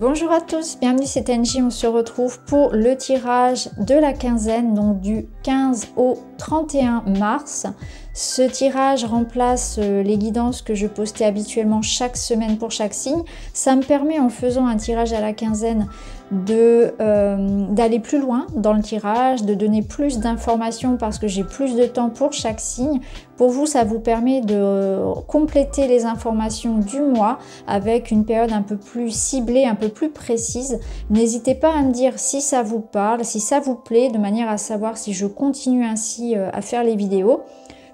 Bonjour à tous, bienvenue c'est Tenji, on se retrouve pour le tirage de la quinzaine, donc du 15 au 31 mars. Ce tirage remplace euh, les guidances que je postais habituellement chaque semaine pour chaque signe. Ça me permet en faisant un tirage à la quinzaine de euh, d'aller plus loin dans le tirage, de donner plus d'informations parce que j'ai plus de temps pour chaque signe. Pour vous, ça vous permet de euh, compléter les informations du mois avec une période un peu plus ciblée, un peu plus précise. N'hésitez pas à me dire si ça vous parle, si ça vous plaît, de manière à savoir si je continue ainsi euh, à faire les vidéos.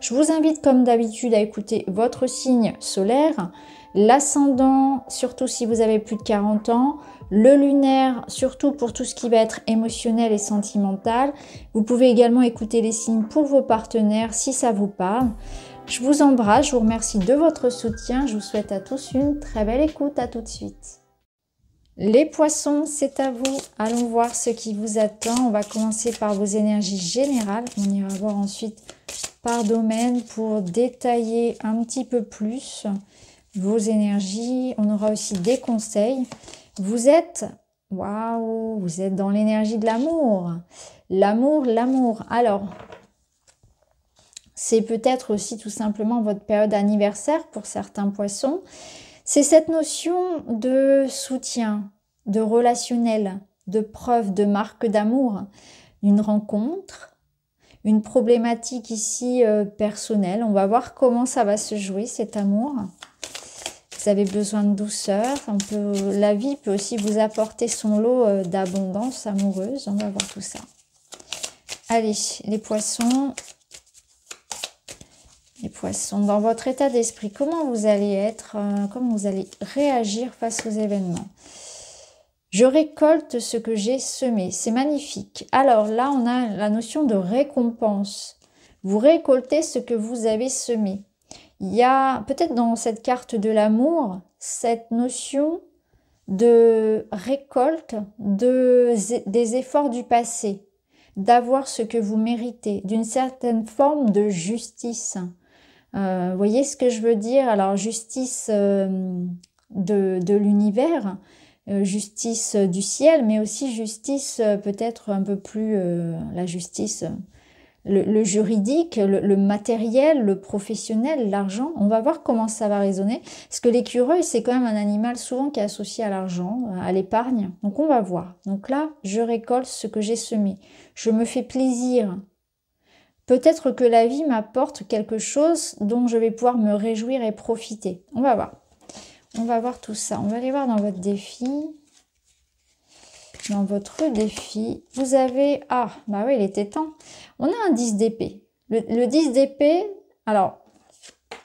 Je vous invite comme d'habitude à écouter votre signe solaire, l'ascendant, surtout si vous avez plus de 40 ans, le lunaire, surtout pour tout ce qui va être émotionnel et sentimental. Vous pouvez également écouter les signes pour vos partenaires si ça vous parle. Je vous embrasse, je vous remercie de votre soutien, je vous souhaite à tous une très belle écoute, à tout de suite. Les poissons, c'est à vous. Allons voir ce qui vous attend. On va commencer par vos énergies générales. On ira voir ensuite par domaine pour détailler un petit peu plus vos énergies. On aura aussi des conseils. Vous êtes, waouh, vous êtes dans l'énergie de l'amour. L'amour, l'amour. Alors, c'est peut-être aussi tout simplement votre période anniversaire pour certains poissons. C'est cette notion de soutien, de relationnel, de preuve, de marque d'amour, d'une rencontre, une problématique ici euh, personnelle. On va voir comment ça va se jouer cet amour. Vous avez besoin de douceur. la vie peut aussi vous apporter son lot euh, d'abondance amoureuse. On va voir tout ça. Allez, les poissons, les poissons, dans votre état d'esprit, comment vous allez être, euh, comment vous allez réagir face aux événements. Je récolte ce que j'ai semé, c'est magnifique. Alors là, on a la notion de récompense. Vous récoltez ce que vous avez semé. Il y a peut-être dans cette carte de l'amour cette notion de récolte de, des efforts du passé, d'avoir ce que vous méritez, d'une certaine forme de justice. Euh, vous voyez ce que je veux dire Alors justice euh, de, l'univers, euh, justice du ciel, mais aussi justice peut-être un peu plus la justice le, juridique, le, matériel, le professionnel, l'argent. On va voir comment ça va résonner. Parce que l'écureuil, c'est quand même un animal souvent qui est associé à l'argent, à l'épargne. Donc on va voir. Donc là, je récolte ce que j'ai semé. Je me fais plaisir Peut-être que la vie m'apporte quelque chose dont je vais pouvoir me réjouir et profiter. On va voir. On va voir tout ça. On va aller voir dans votre défi. Dans votre défi, vous avez... Ah, bah oui, il était temps. On a un 10 d'épée. Le, 10 d'épée, alors,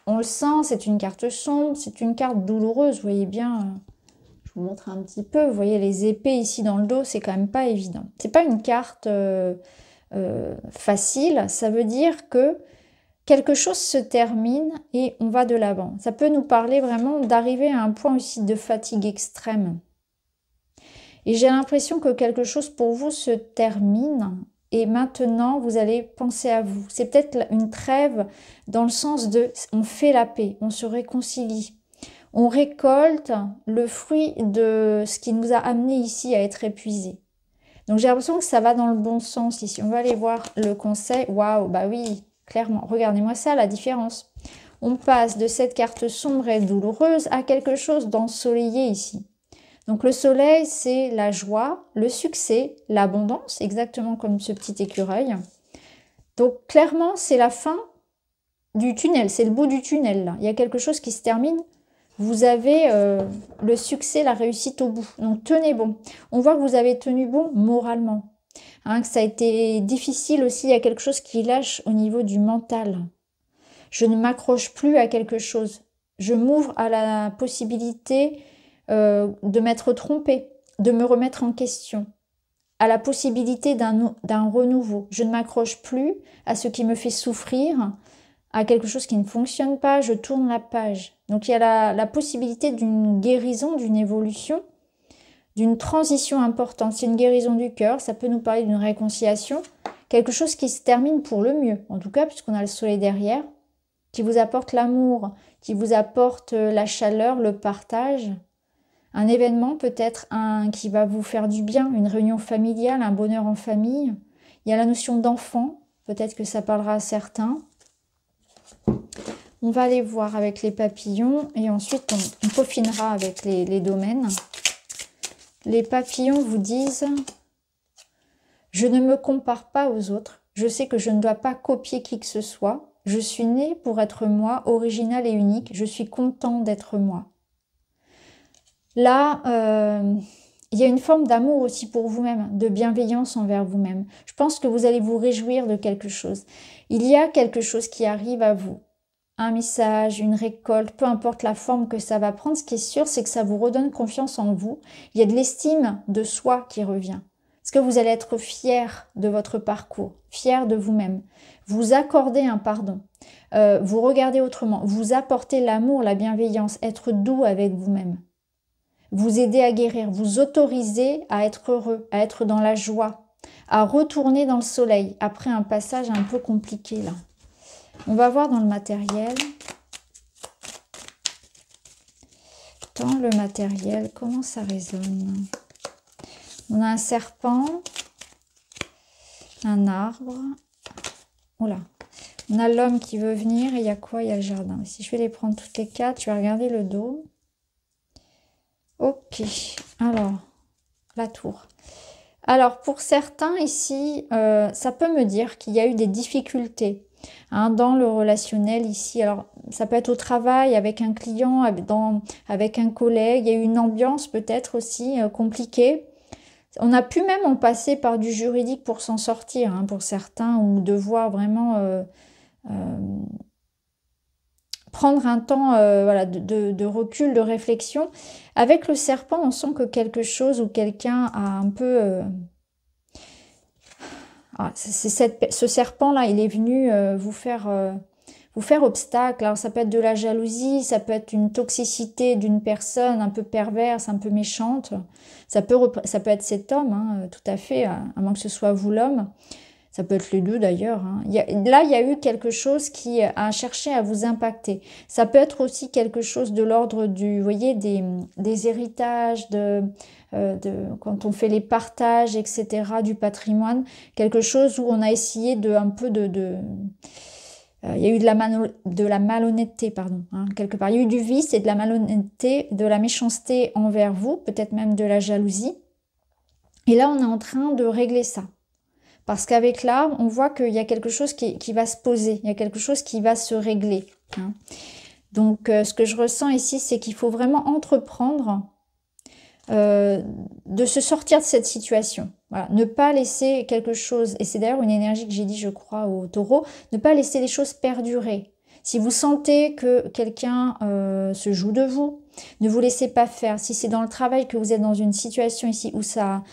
on le sent, c'est une carte sombre, c'est une carte douloureuse. Vous voyez bien, je vous montre un petit peu. Vous voyez les épées ici dans le dos, c'est quand même pas évident. C'est pas une carte... Euh, euh, facile, ça veut dire que quelque chose se termine et on va de l'avant. Ça peut nous parler vraiment d'arriver à un point aussi de fatigue extrême. Et j'ai l'impression que quelque chose pour vous se termine et maintenant vous allez penser à vous. C'est peut-être une trêve dans le sens de on fait la paix, on se réconcilie, on récolte le fruit de ce qui nous a amené ici à être épuisés. Donc j'ai l'impression que ça va dans le bon sens ici. On va aller voir le conseil. Waouh, bah oui, clairement. Regardez-moi ça, la différence. On passe de cette carte sombre et douloureuse à quelque chose d'ensoleillé ici. Donc le soleil, c'est la joie, le succès, l'abondance, exactement comme ce petit écureuil. Donc clairement, c'est la fin du tunnel, c'est le bout du tunnel. Il y a quelque chose qui se termine vous avez euh, le succès, la réussite au bout. Donc tenez bon. On voit que vous avez tenu bon moralement. Hein, que ça a été difficile aussi, il y a quelque chose qui lâche au niveau du mental. Je ne m'accroche plus à quelque chose. Je m'ouvre à la possibilité euh, de m'être trompée, de me remettre en question, à la possibilité d'un renouveau. Je ne m'accroche plus à ce qui me fait souffrir, à quelque chose qui ne fonctionne pas, je tourne la page. Donc il y a la, possibilité d'une guérison, d'une évolution, d'une transition importante. C'est une guérison du cœur, ça peut nous parler d'une réconciliation, quelque chose qui se termine pour le mieux, en tout cas puisqu'on a le soleil derrière, qui vous apporte l'amour, qui vous apporte euh, la chaleur, le partage. Un événement peut-être un qui va vous faire du bien, une réunion familiale, un bonheur en famille. Il y a la notion d'enfant, peut-être que ça parlera à certains. On va aller voir avec les papillons et ensuite on, peaufinera avec les, domaines. Les papillons vous disent « Je ne me compare pas aux autres, je sais que je ne dois pas copier qui que ce soit, je suis né pour être moi, original et unique, je suis content d'être moi. » Là, euh, il y a une forme d'amour aussi pour vous-même, de bienveillance envers vous-même. Je pense que vous allez vous réjouir de quelque chose. Il y a quelque chose qui arrive à vous un message, une récolte, peu importe la forme que ça va prendre, ce qui est sûr, c'est que ça vous redonne confiance en vous. Il y a de l'estime de soi qui revient. Est-ce que vous allez être fier de votre parcours, fier de vous-même. Vous accordez un pardon. Euh, vous regardez autrement. Vous apportez l'amour, la bienveillance, être doux avec vous-même. Vous aider à guérir. Vous autorisez à être heureux, à être dans la joie, à retourner dans le soleil après un passage un peu compliqué là. On va voir dans le matériel. Dans le matériel, comment ça résonne On a un serpent, un arbre. on a l'homme qui veut venir et il y a quoi Il y a le jardin. Si je vais les prendre toutes les quatre, tu vais regarder le dos. Ok, alors, la tour. Alors, pour certains ici, euh, ça peut me dire qu'il y a eu des difficultés Hein, dans le relationnel ici. Alors ça peut être au travail, avec un client, dans, avec un collègue, il y a une ambiance peut-être aussi euh, compliquée. On a pu même en passer par du juridique pour s'en sortir, hein, pour certains, ou devoir vraiment euh, euh, prendre un temps voilà, de, recul, de réflexion. Avec le serpent, on sent que quelque chose ou quelqu'un a un peu ah, ce serpent-là, il est venu euh, vous faire euh, vous faire obstacle. ça peut être de la jalousie, ça peut être une toxicité d'une personne un peu perverse, un peu méchante. Ça peut, ça peut être cet homme, hein, tout à fait, à moins que ce soit vous l'homme. Ça peut être les deux d'ailleurs. Hein. Là, il y a eu quelque chose qui euh, a cherché à vous impacter. Ça peut être aussi quelque chose de l'ordre du, vous voyez, des, des héritages, de, euh, de, quand on fait les partages, etc., du patrimoine. Quelque chose où on a essayé de un peu de... de euh, il y a eu de la, de la malhonnêteté, pardon, hein, quelque part. Il y a eu du vice et de la malhonnêteté, de la méchanceté envers vous, peut-être même de la jalousie. Et là, on est en train de régler ça. Parce qu'avec l'arbre, on voit qu'il y a quelque chose qui, va se poser, il y a quelque chose qui va se régler. Hein. Donc, euh, ce que je ressens ici, c'est qu'il faut vraiment entreprendre euh, de se sortir de cette situation. Ne pas laisser quelque chose, et c'est d'ailleurs une énergie que j'ai dit, je crois, au taureau, ne pas laisser les choses perdurer. Si vous sentez que quelqu'un euh, se joue de vous, ne vous laissez pas faire. Si c'est dans le travail que vous êtes dans une situation ici où ça,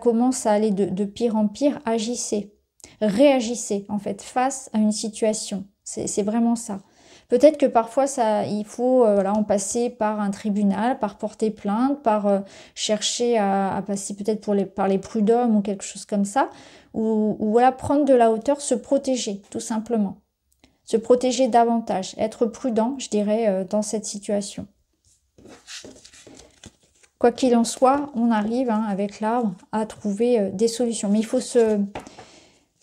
commence à aller de, pire en pire, agissez. Réagissez, en fait, face à une situation. C'est vraiment ça. Peut-être que parfois, ça, il faut euh, en passer par un tribunal, par porter plainte, par euh, chercher à, passer peut-être les, par les prud'hommes ou quelque chose comme ça, ou, voilà, prendre de la hauteur, se protéger, tout simplement. Se protéger davantage, être prudent, je dirais, euh, dans cette situation. Quoi qu'il en soit, on arrive hein, avec l'arbre à trouver euh, des solutions. Mais il faut se...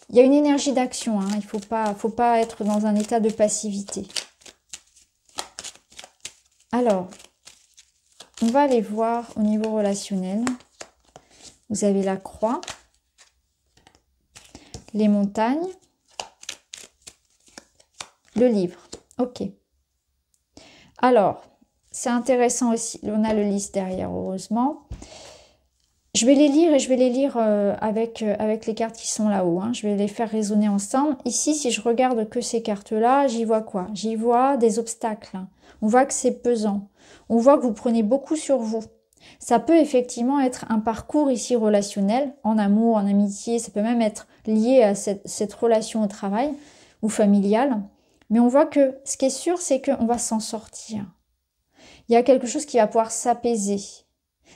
Il y a une énergie d'action, hein. il ne faut pas, faut pas être dans un état de passivité. Alors, on va aller voir au niveau relationnel. Vous avez la croix, les montagnes, le livre. Ok. Alors, c'est intéressant aussi. On a le liste derrière, heureusement. Je vais les lire et je vais les lire euh, avec, euh, avec les cartes qui sont là-haut. Hein. Je vais les faire résonner ensemble. Ici, si je regarde que ces cartes-là, j'y vois quoi J'y vois des obstacles. Hein. On voit que c'est pesant. On voit que vous prenez beaucoup sur vous. Ça peut effectivement être un parcours ici relationnel, en amour, en amitié, ça peut même être lié à cette relation au travail ou familiale. Mais on voit que ce qui est sûr, c'est qu'on va s'en sortir il y a quelque chose qui va pouvoir s'apaiser.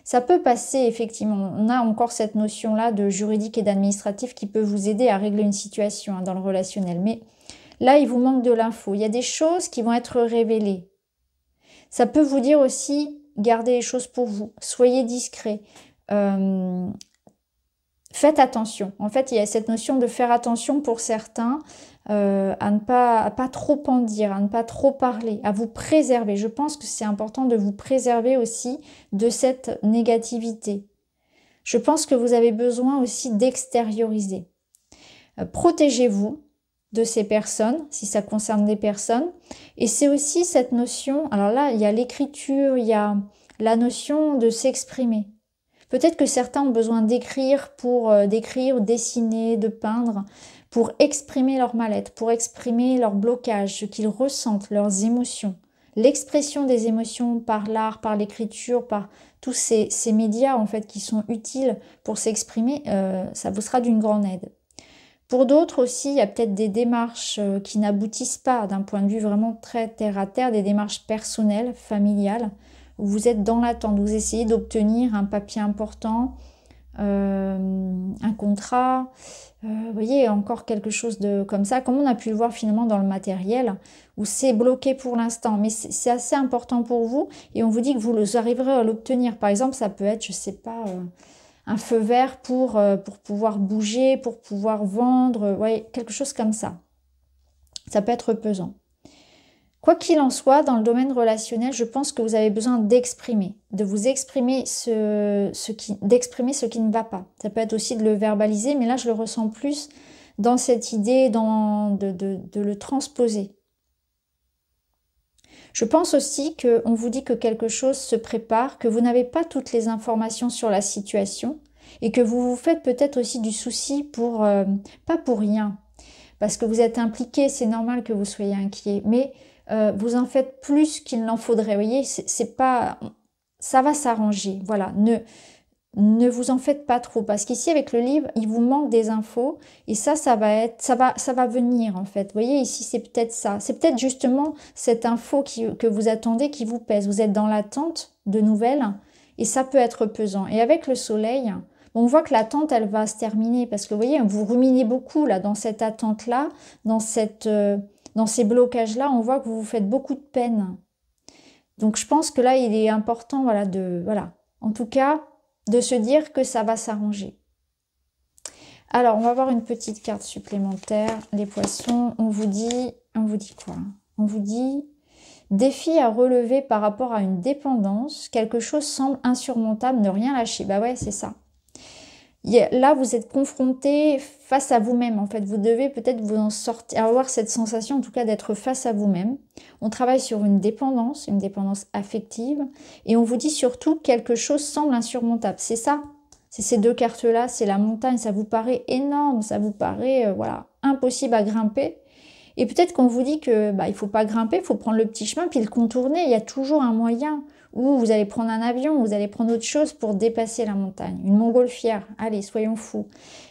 Ça peut passer, effectivement. On a encore cette notion-là de juridique et d'administratif qui peut vous aider à régler une situation hein, dans le relationnel. Mais là, il vous manque de l'info. Il y a des choses qui vont être révélées. Ça peut vous dire aussi, gardez les choses pour vous, soyez discret. Euh, faites attention. En fait, il y a cette notion de faire attention pour certains. Euh, à ne pas, pas trop en dire, à ne pas trop parler, à vous préserver. Je pense que c'est important de vous préserver aussi de cette négativité. Je pense que vous avez besoin aussi d'extérioriser. Euh, protégez-vous de ces personnes, si ça concerne des personnes. Et c'est aussi cette notion, alors là, il y a l'écriture, il y a la notion de s'exprimer. Peut-être que certains ont besoin d'écrire pour euh, d'écrire, dessiner, de peindre pour exprimer leur mal-être, pour exprimer leur blocage, ce qu'ils ressentent, leurs émotions. L'expression des émotions par l'art, par l'écriture, par tous ces, médias en fait qui sont utiles pour s'exprimer, euh, ça vous sera d'une grande aide. Pour d'autres aussi, il y a peut-être des démarches euh, qui n'aboutissent pas d'un point de vue vraiment très terre à terre, des démarches personnelles, familiales, où vous êtes dans l'attente, vous essayez d'obtenir un papier important, euh, un contrat, euh, vous voyez, encore quelque chose de comme ça, comme on a pu le voir finalement dans le matériel, où c'est bloqué pour l'instant, mais c'est assez important pour vous, et on vous dit que vous arriverez à l'obtenir. Par exemple, ça peut être, je sais pas, euh, un feu vert pour, pour pouvoir bouger, pour pouvoir vendre, ouais, quelque chose comme ça. Ça peut être pesant. Quoi qu'il en soit, dans le domaine relationnel, je pense que vous avez besoin d'exprimer, de vous exprimer ce, ce qui, d'exprimer ce qui ne va pas. Ça peut être aussi de le verbaliser, mais là, je le ressens plus dans cette idée dans, de, le transposer. Je pense aussi qu'on vous dit que quelque chose se prépare, que vous n'avez pas toutes les informations sur la situation et que vous vous faites peut-être aussi du souci pour, euh, pas pour rien, parce que vous êtes impliqué, c'est normal que vous soyez inquiet, mais euh, vous en faites plus qu'il n'en faudrait. Vous voyez, c'est pas, ça va s'arranger. Voilà, ne ne vous en faites pas trop parce qu'ici avec le livre, il vous manque des infos et ça, ça va être, ça va, ça va venir en fait. Vous voyez ici, c'est peut-être ça, c'est peut-être justement cette info qui, que vous attendez qui vous pèse. Vous êtes dans l'attente de nouvelles et ça peut être pesant. Et avec le soleil, on voit que l'attente, elle va se terminer parce que vous voyez, vous ruminez beaucoup là dans cette attente là, dans cette euh, dans ces blocages-là, on voit que vous vous faites beaucoup de peine. Donc je pense que là, il est important, voilà, de, voilà, en tout cas, de se dire que ça va s'arranger. Alors, on va voir une petite carte supplémentaire. Les poissons, on vous dit, on vous dit quoi hein On vous dit défi à relever par rapport à une dépendance. Quelque chose semble insurmontable, ne rien lâcher. Bah ouais, c'est ça là, vous êtes confronté face à vous-même. En fait, vous devez peut-être vous en sortir, avoir cette sensation, en tout cas, d'être face à vous-même. On travaille sur une dépendance, une dépendance affective, et on vous dit surtout quelque chose semble insurmontable. C'est ça. C'est ces deux cartes-là, c'est la montagne. Ça vous paraît énorme, ça vous paraît euh, voilà impossible à grimper. Et peut-être qu'on vous dit que bah il faut pas grimper, il faut prendre le petit chemin puis le contourner. Il y a toujours un moyen ou vous allez prendre un avion, vous allez prendre autre chose pour dépasser la montagne, une montgolfière, allez, soyons fous.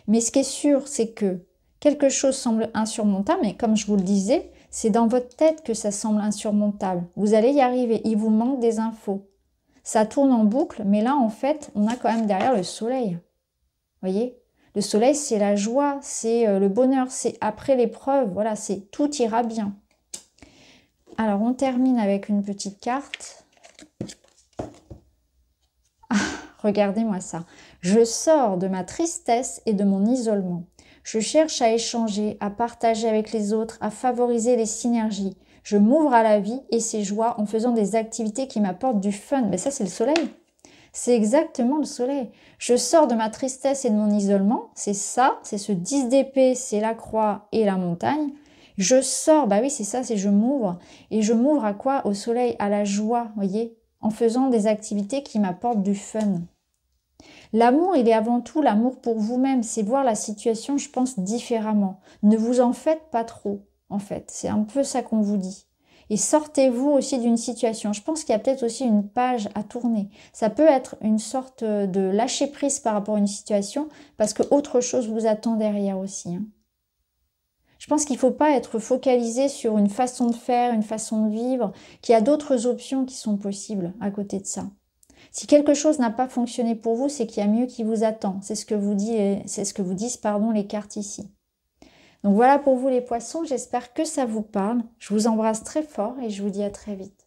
Mais ce qui est sûr, c'est que quelque chose semble insurmontable, mais comme je vous le disais, c'est dans votre tête que ça semble insurmontable. Vous allez y arriver, il vous manque des infos. Ça tourne en boucle, mais là, en fait, on a quand même derrière le soleil. Voyez Le soleil, c'est la joie, c'est euh, le bonheur, c'est après l'épreuve, voilà, c'est tout ira bien. Alors, on termine avec une petite carte. Regardez-moi ça. Je sors de ma tristesse et de mon isolement. Je cherche à échanger, à partager avec les autres, à favoriser les synergies. Je m'ouvre à la vie et ses joies en faisant des activités qui m'apportent du fun. Mais ça, c'est le soleil. C'est exactement le soleil. Je sors de ma tristesse et de mon isolement. C'est ça, c'est ce 10 d'épée, c'est la croix et la montagne. Je sors, bah oui, c'est ça, c'est je m'ouvre. Et je m'ouvre à quoi Au soleil, à la joie, voyez en faisant des activités qui m'apportent du fun. L'amour, il est avant tout l'amour pour vous-même, c'est voir la situation, je pense, différemment. Ne vous en faites pas trop, en fait. C'est un peu ça qu'on vous dit. Et sortez-vous aussi d'une situation. Je pense qu'il y a peut-être aussi une page à tourner. Ça peut être une sorte de lâcher prise par rapport à une situation, parce que autre chose vous attend derrière aussi. Hein. Je pense qu'il ne faut pas être focalisé sur une façon de faire, une façon de vivre, qu'il y a d'autres options qui sont possibles à côté de ça. Si quelque chose n'a pas fonctionné pour vous, c'est qu'il y a mieux qui vous attend. C'est ce que vous dit, c'est ce que vous disent pardon les cartes ici. Donc voilà pour vous les poissons, j'espère que ça vous parle. Je vous embrasse très fort et je vous dis à très vite.